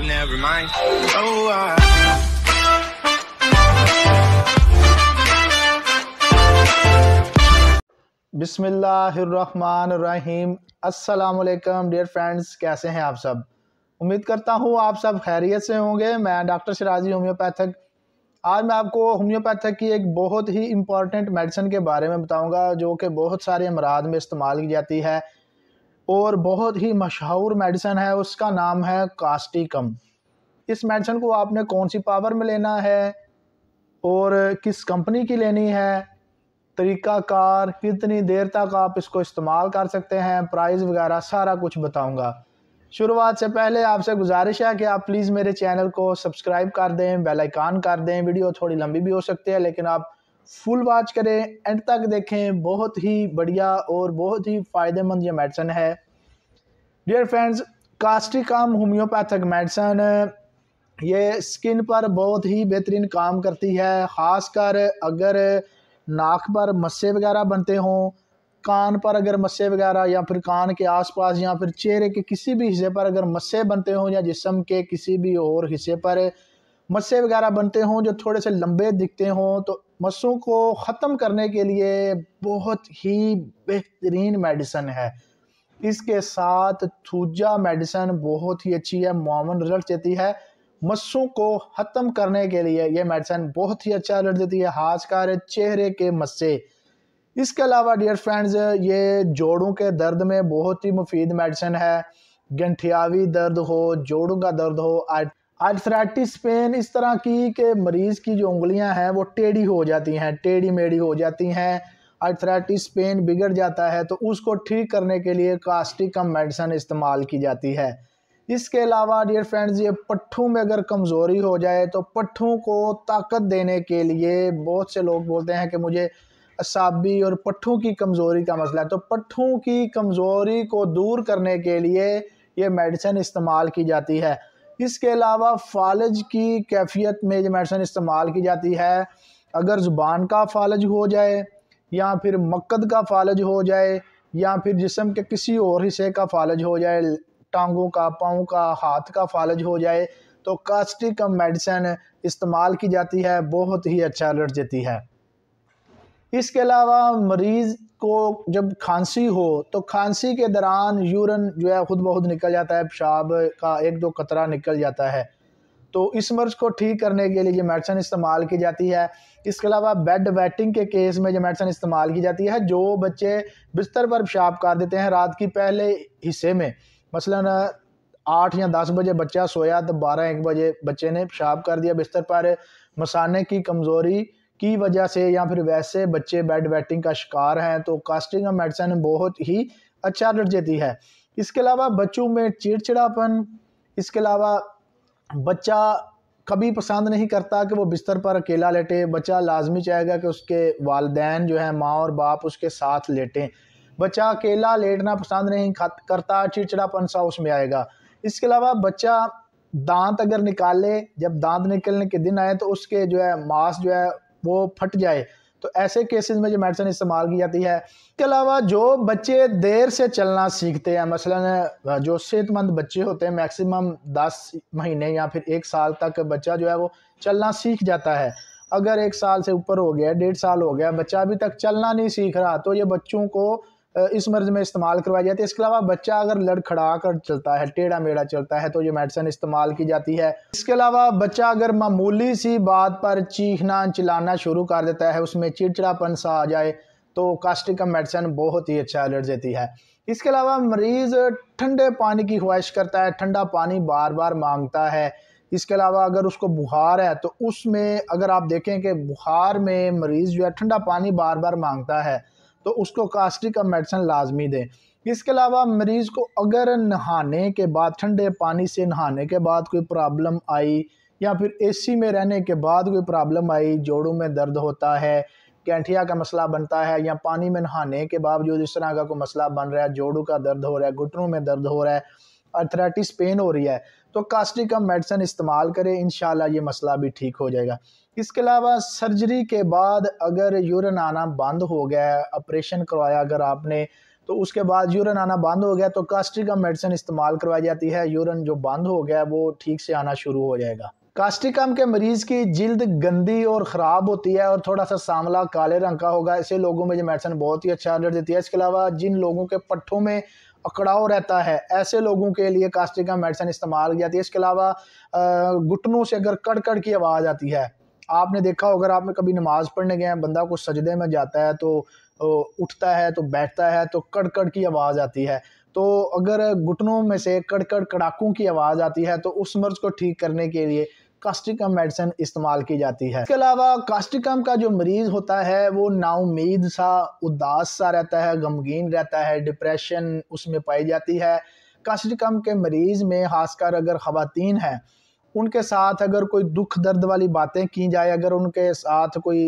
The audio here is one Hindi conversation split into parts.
but never mind. Oh, I. बिसमीम् अल्लाम डियर फ्रेंड्स कैसे हैं आप सब उम्मीद करता हूँ आप सब खैरियत से होंगे मैं डॉक्टर शराजी होम्योपैथिक आज मैं आपको होम्योपैथिक की एक बहुत ही इम्पॉर्टेंट मेडिसिन के बारे में बताऊंगा जो कि बहुत सारे अमराद में इस्तेमाल की जाती है और बहुत ही मशहूर मेडिसन है उसका नाम है कास्टिकम इस मेडिसन को आपने कौन सी पावर में लेना है और किस कंपनी की लेनी है तरीक़ाकार कितनी देर तक आप इसको इस्तेमाल कर सकते हैं प्राइस वगैरह सारा कुछ बताऊंगा शुरुआत से पहले आपसे गुजारिश है कि आप प्लीज़ मेरे चैनल को सब्सक्राइब कर दें बेल आइकन कर दें वीडियो थोड़ी लंबी भी हो सकती है लेकिन आप फुल वॉच करें एंड तक देखें बहुत ही बढ़िया और बहुत ही फ़ायदेमंद ये मेडिसन है dear friends causticum homeopathic medicine ये स्किन पर बहुत ही बेहतरीन काम करती है ख़ासकर अगर नाक पर मस्से वगैरह बनते हों कान पर अगर मस्से वगैरह या फिर कान के आसपास या फिर चेहरे के किसी भी हिस्से पर अगर मस्से बनते हों या जिसम के किसी भी और हिस्से पर मस्से वगैरह बनते हों जो थोड़े से लंबे दिखते हों तो मस्सों को ख़त्म करने के लिए बहुत ही बेहतरीन मेडिसन है इसके साथ थूजा मेडिसन बहुत ही अच्छी है मामन रिजल्ट देती है मस्सों को ख़त्म करने के लिए यह मेडिसन बहुत ही अच्छा रिजल्ट देती है हाजकार चेहरे के मस्से इसके अलावा डियर फ्रेंड्स ये जोड़ों के दर्द में बहुत ही मुफीद मेडिसन है गंठियावी दर्द हो जोड़ों का दर्द हो आर्थराइटिस पेन इस तरह की कि मरीज़ की जो उंगलियां हैं वो टेढ़ी हो जाती हैं टेढ़ी मेढ़ी हो जाती हैं आर्थराइटिस पेन बिगड़ जाता है तो उसको ठीक करने के लिए कास्टिकम मेडिसन इस्तेमाल की जाती है इसके अलावा डियर फ्रेंड्स ये पट्ठों में अगर कमज़ोरी हो जाए तो पट्ठों को ताकत देने के लिए बहुत से लोग बोलते हैं कि मुझे असाबी और पट्ठों की कमज़ोरी का मसला है तो पट्ठों की कमज़ोरी को दूर करने के लिए ये मेडिसिन इस्तेमाल की जाती है इसके अलावा फालज की कैफियत में जो मेडिसन इस्तेमाल की जाती है अगर ज़ुबान का फालज हो जाए या फिर मक्कद का फालज हो जाए या फिर जिसम के किसी और हिस्से का फालज हो जाए टांगों का पाँव का हाथ का फालज हो जाए तो कास्टिक मेडिसन इस्तेमाल की जाती है बहुत ही अच्छा अलर्ट देती है इसके अलावा मरीज़ को जब खांसी हो तो खांसी के दौरान यूरन जो है ख़ुद बहुत निकल जाता है पेशाब का एक दो कतरा निकल जाता है तो इस मर्ज़ को ठीक करने के लिए ये मेडिसन इस्तेमाल की जाती है इसके अलावा बेड वेटिंग के केस में ये मेडिसन इस्तेमाल की जाती है जो बच्चे बिस्तर पर पेशाब कर देते हैं रात की पहले हिस्से में मसलन आठ या दस बजे बच्चा सोया तो बारह एक बजे बच्चे ने पेशाब कर दिया बिस्तर पर मसाने की कमज़ोरी की वजह से या फिर वैसे बच्चे बेड वेटिंग का शिकार हैं तो कास्टिंग ऑफ मेडिसन बहुत ही अच्छा रिजल्ट देती है इसके अलावा बच्चों में चिड़चिड़ापन इसके अलावा बच्चा कभी पसंद नहीं करता कि वो बिस्तर पर अकेला लेटे बच्चा लाजमी चाहेगा कि उसके वालदेन जो है माँ और बाप उसके साथ लेटें बच्चा अकेला लेटना पसंद नहीं करता चिड़चिड़ापन सा उसमें आएगा इसके अलावा बच्चा दांत अगर निकाले जब दांत निकलने के दिन आए तो उसके जो है मांस जो है वो फट जाए तो ऐसे केसेस में जो मेडिसिन इस्तेमाल की जाती है इसके अलावा जो बच्चे देर से चलना सीखते हैं मसलन जो सेहतमंद बच्चे होते हैं मैक्सिमम दस महीने या फिर एक साल तक बच्चा जो है वो चलना सीख जाता है अगर एक साल से ऊपर हो गया डेढ़ साल हो गया बच्चा अभी तक चलना नहीं सीख रहा तो ये बच्चों को इस मर्ज़ में इस्तेमाल करवाई जाती है इसके अलावा बच्चा अगर लड़खड़ा कर चलता है टेढ़ा मेढ़ा चलता है तो ये मेडिसिन इस्तेमाल की जाती है इसके अलावा बच्चा अगर मामूली सी बात पर चीखना चिलाना शुरू कर देता है उसमें चिड़चिड़ापन सा आ जाए तो कास्टिकम मेडिसिन बहुत ही अच्छा अलर्ट देती है इसके अलावा मरीज़ ठंडे पानी की ख्वाहिश करता है ठंडा पानी बार बार मांगता है इसके अलावा अगर उसको बुखार है तो उसमें अगर आप देखें कि बुखार में मरीज़ जो है ठंडा पानी बार बार मांगता है तो उसको कास्टिक का मेडिसन लाजमी दें इसके अलावा मरीज़ को अगर नहाने के बाद ठंडे पानी से नहाने के बाद कोई प्रॉब्लम आई या फिर एसी में रहने के बाद कोई प्रॉब्लम आई जोड़ों में दर्द होता है कैंठिया का मसला बनता है या पानी में नहाने के बावजूद इस तरह का कोई मसला बन रहा है जोड़ों का दर्द हो रहा है घुटनों में दर्द हो रहा है अर्थराइटिस पेन हो रही है तो कास्टिक का मेडिसन इस्तेमाल करें इन ये मसला भी ठीक हो जाएगा इसके अलावा सर्जरी के बाद अगर यूरन आना बंद हो गया ऑपरेशन करवाया अगर आपने तो उसके बाद यूरन आना बंद हो गया तो कास्टिक का मेडिसन इस्तेमाल करवाई जाती है यूरन जो बंद हो गया वो ठीक से आना शुरू हो जाएगा कास्टिकम के मरीज़ की जिल्द गंदी और ख़राब होती है और थोड़ा सा सांवला काले रंग का होगा ऐसे लोगों में ये मेडिसन बहुत ही अच्छा रिजल्ट देती है इसके अलावा जिन लोगों के पट्ठों में अकड़ाव रहता है ऐसे लोगों के लिए कास्टिका मेडिसिन इस्तेमाल की जाती है इसके अलावा घुटनों से अगर कड़कड़ की आवाज़ आती है आपने देखा हो अगर आपने कभी नमाज पढ़ने गए हैं बंदा कुछ सजदे में जाता है तो उठता है तो बैठता है तो कड़कड़ की आवाज़ आती है तो अगर घुटनों में से कड़कड़ कड़ाकों की आवाज़ आती है तो उस मर्ज़ को ठीक करने के लिए कास्टिकम मेडिसिन इस्तेमाल की जाती है इसके अलावा कास्टिकम का जो मरीज होता है वो नाउमीद सा उदास सा रहता है गमगीन रहता है डिप्रेशन उसमें पाई जाती है कास्टिकम के मरीज़ में खासकर अगर ख़वान हैं उनके साथ अगर कोई दुख दर्द वाली बातें की जाए अगर उनके साथ कोई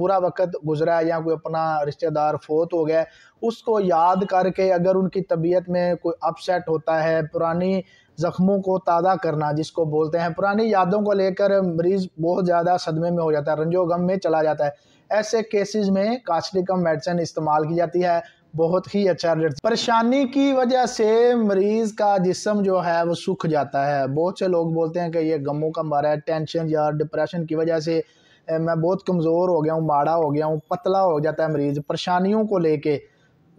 बुरा वक़्त गुजरा है या कोई अपना रिश्तेदार फोत हो गया उसको याद करके अगर उनकी तबीयत में कोई अपसेट होता है पुरानी ज़ख्मों को ताज़ा करना जिसको बोलते हैं पुरानी यादों को लेकर मरीज़ बहुत ज़्यादा सदमे में हो जाता है रंजो गम में चला जाता है ऐसे केसेस में कास्टिकम मेडिसिन इस्तेमाल की जाती है बहुत ही अच्छा रिजल्ट परेशानी की वजह से मरीज़ का जिसम जो है वो सूख जाता है बहुत से लोग बोलते हैं कि ये गमों का मारा है टेंशन या डिप्रेशन की वजह से मैं बहुत कमज़ोर हो गया हूँ माड़ा हो गया हूँ पतला हो जाता है मरीज़ परेशानियों को लेके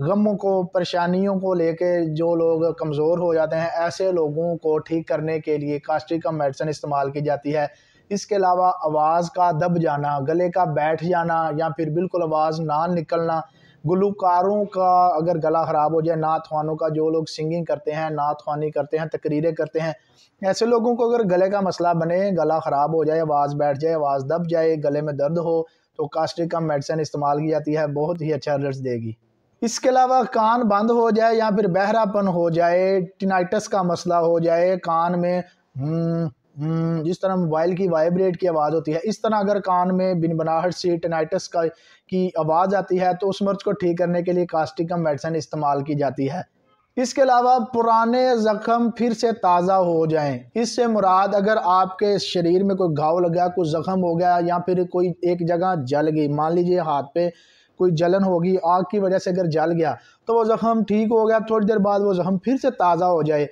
गमों को परेशानियों को लेके जो लोग कमज़ोर हो जाते हैं ऐसे लोगों को ठीक करने के लिए कास्ट्रिका मेडिसिन इस्तेमाल की जाती है इसके अलावा आवाज़ का दब जाना गले का बैठ जाना या फिर बिल्कुल आवाज़ ना निकलना गुलकारों का अगर गला ख़राब हो जाए नात खानों का जो लोग सिंगिंग करते हैं नात खानी करते हैं तकरीरें करते हैं ऐसे लोगों को अगर गले का मसला बने गला ख़राब हो जाए आवाज़ बैठ जाए आवाज़ दब जाए गले में दर्द हो तो कास्टिक का मेडिसिन इस्तेमाल की जाती है बहुत ही अच्छा रिजल्ट देगी इसके अलावा कान बंद हो जाए या फिर बहरापन हो जाए टिनाइटस का मसला हो जाए कान में हम्म, हम्म, जिस तरह मोबाइल की वाइब्रेट की आवाज़ होती है इस तरह अगर कान में बिन बनाहट से टिनाइटस का की आवाज़ आती है तो उस मर्ज को ठीक करने के लिए कास्टिकम मेडिसन इस्तेमाल की जाती है इसके अलावा पुराने ज़ख़म फिर से ताज़ा हो जाएं इससे मुराद अगर आपके शरीर में कोई घाव लगा कोई ज़ख़म हो गया या फिर कोई एक जगह जल गई मान लीजिए हाथ पे कोई जलन होगी आग की वजह से अगर जल गया तो वो ज़ख़म ठीक हो गया थोड़ी देर बाद वो ज़ख़म फिर से ताज़ा हो जाए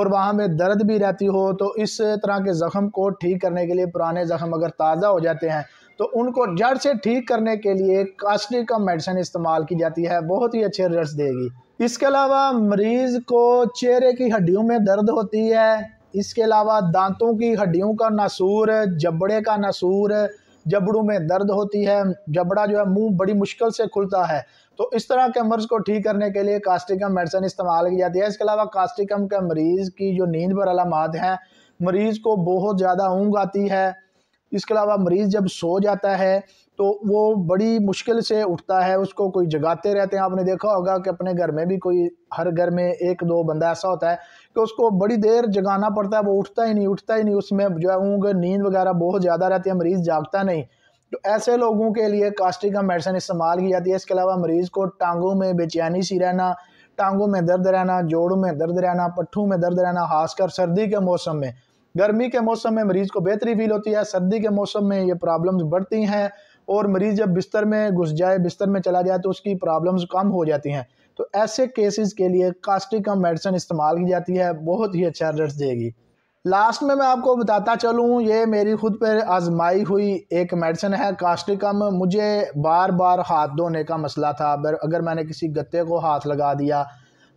और वहाँ में दर्द भी रहती हो तो इस तरह के ज़ख़म को ठीक करने के लिए पुराने ज़ख़म अगर ताज़ा हो जाते हैं तो उनको जड़ से ठीक करने के लिए कास्टिक का मेडिसिन इस्तेमाल की जाती है बहुत ही अच्छे रिजल्ट देगी इसके अलावा मरीज़ को चेहरे की हड्डियों में दर्द होती है इसके अलावा दांतों की हड्डियों का नासूर जबड़े का नासूर जबड़ों में दर्द होती है जबड़ा जो है मुंह बड़ी मुश्किल से खुलता है तो इस तरह के मर्ज़ को ठीक करने के लिए कास्टिकम मेडिसिन इस्तेमाल की जाती है इसके अलावा कास्टिकम के मरीज़ की जो नींद पर अलामत हैं मरीज़ को बहुत ज़्यादा ऊँग आती है इसके अलावा मरीज़ जब सो जाता है तो वो बड़ी मुश्किल से उठता है उसको कोई जगाते रहते हैं आपने देखा होगा कि अपने घर में भी कोई हर घर में एक दो बंदा ऐसा होता है कि उसको बड़ी देर जगाना पड़ता है वो उठता ही नहीं उठता ही नहीं उसमें जो है ऊँग नींद वगैरह बहुत ज़्यादा रहती है मरीज़ जागता नहीं तो ऐसे लोगों के लिए कास्टिक का मेडिसिन इस्तेमाल की जाती है इसके अलावा मरीज़ को टांगों में बेचैनी सी रहना टांगों में दर्द रहना जोड़ों में दर्द रहना पट्ठों में दर्द रहना खासकर सर्दी के मौसम में गर्मी के मौसम में मरीज़ को बेहतरी फील होती है सर्दी के मौसम में ये प्रॉब्लम्स बढ़ती हैं और मरीज़ जब बिस्तर में घुस जाए बिस्तर में चला जाए तो उसकी प्रॉब्लम्स कम हो जाती हैं तो ऐसे केसेस के लिए कास्टिकम मेडिसिन इस्तेमाल की जाती है बहुत ही अच्छा रिजल्ट देगी लास्ट में मैं आपको बताता चलूँ ये मेरी खुद पर आजमाई हुई एक मेडिसिन है कास्टिकम मुझे बार बार हाथ धोने का मसला था अगर मैंने किसी गत्ते को हाथ लगा दिया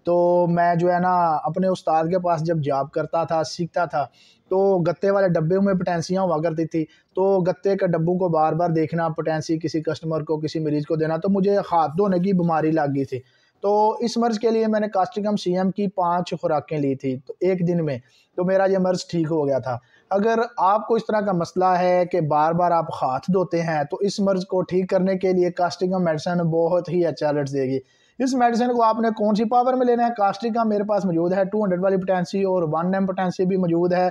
तो मैं जो है ना अपने उस्ताद के पास जब जॉब करता था सीखता था तो गत्ते वाले डब्बे में पोटेंसियाँ हुआ करती थी तो गत्ते के डब्बों को बार बार देखना पोटेंसी किसी कस्टमर को किसी मरीज़ को देना तो मुझे हाथ धोने की बीमारी लग गई थी तो इस मर्ज़ के लिए मैंने कास्टिकम सी एम की पाँच खुराकें ली थी तो एक दिन में तो मेरा ये मर्ज़ ठीक हो गया था अगर आपको इस तरह का मसला है कि बार बार आप हाथ धोते हैं तो इस मर्ज़ को ठीक करने के लिए कास्टिकम मेडिसन बहुत ही अच्छा रिट्स देगी इस मेडिसिन को आपने कौन सी पावर में लेना है कास्टिकम मेरे पास मौजूद है टू हंड्रेड वाली पोटेंसी और वन एम पोटेंसी भी मौजूद है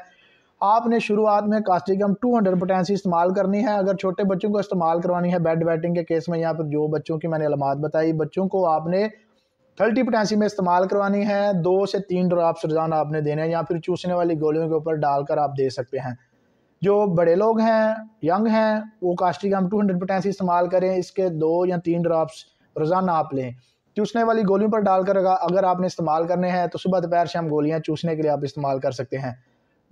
आपने शुरुआत में कास्टिकम टू हंड्रेड पोटेंसी इस्तेमाल करनी है अगर छोटे बच्चों को इस्तेमाल करवानी है बेड बैटिंग के केस में यहाँ पर जो बच्चों की मैंने अलमात बताई बच्चों को आपने थर्टी पोटेंसी में इस्तेमाल करवानी है दो से तीन ड्राप्स रोजाना आपने देने हैं या फिर चूसने वाली गोलियों के ऊपर डालकर आप दे सकते हैं जो बड़े लोग हैं यंग हैं वो कास्टिकम टू हंड्रेड पोटेंसी इस्तेमाल करें इसके दो या तीन ड्राप्स रोज़ाना आप लें चूसने वाली गोलियों पर डालकर अगर आपने इस्तेमाल करने हैं तो सुबह दोपहर शाम गोलियाँ चूसने के लिए आप इस्तेमाल कर सकते हैं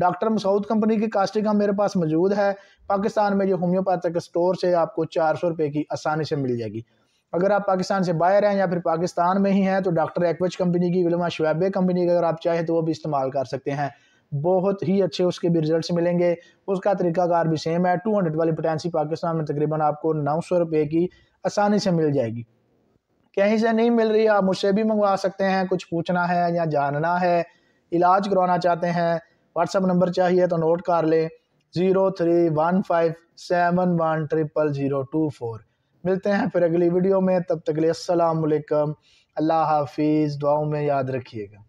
डॉक्टर मसूद कंपनी की कास्टिका मेरे पास मौजूद है पाकिस्तान में जो होम्योपैथिक स्टोर से आपको चार सौ रुपये की आसानी से मिल जाएगी अगर आप पाकिस्तान से बाहर हैं या फिर पाकिस्तान में ही हैं तो डॉक्टर एक्वेज कंपनी की विलमा शुबे कंपनी की अगर आप चाहें तो वो भी इस्तेमाल कर सकते हैं बहुत ही अच्छे उसके भी रिजल्ट्स मिलेंगे उसका तरीकाकार भी सेम है टू हंड्रेड वाली पोटेंसी पाकिस्तान में तकरीबन आपको नौ सौ रुपये की आसानी से मिल जाएगी कहीं से नहीं मिल रही आप मुझसे भी मंगवा सकते हैं कुछ पूछना है या जानना है इलाज करवाना चाहते हैं व्हाट्सअप नंबर चाहिए तो नोट कर लें zero three one five seven one triple zero two four मिलते हैं फिर अगली वीडियो में तब तक के लिए असलकम अल्लाह हाफिज़ दुआओं में याद रखिएगा